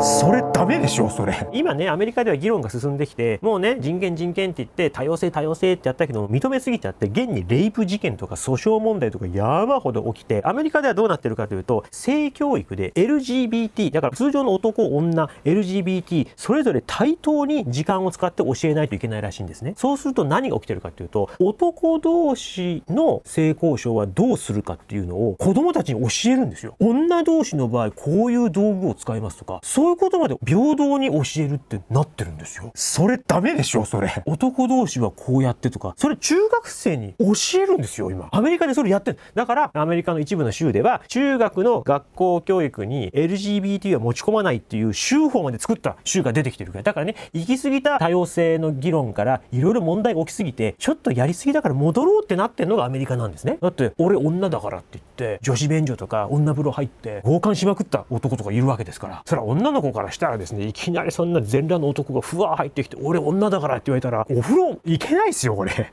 それダメでしょそれ今ねアメリカでは議論が進んできてもうね人権人権って言って多様性多様性ってやったけど認めすぎちゃって現にレイプ事件とか訴訟問題とか山ほど起きてアメリカではどうなってるかというと性教育で LGBT だから通常の男女 LGBT それぞれ対等に時間を使って教えないといけないらしいんですねそうすると何が起きてるかっていうと男同士の性交渉はどうするかっていうのを子供たちに教えるんですよ女同士の場合こういう道具を使いますとかそうそういうことまで平等に教えるってなってるんですよそれダメでしょそれ男同士はこうやってとかそれ中学生に教えるんですよ今アメリカでそれやってるだからアメリカの一部の州では中学の学校教育に LGBT は持ち込まないっていう州法まで作った州が出てきてるからだからね行き過ぎた多様性の議論からいろいろ問題が起きすぎてちょっとやりすぎだから戻ろうってなってんのがアメリカなんですねだって俺女だからって言ってって女子便所とか女風呂入って強姦しまくった男とかいるわけですからそれは女の子からしたらですねいきなりそんな全裸の男がふわー入ってきて「俺女だから」って言われたらお風呂行けないですよこれ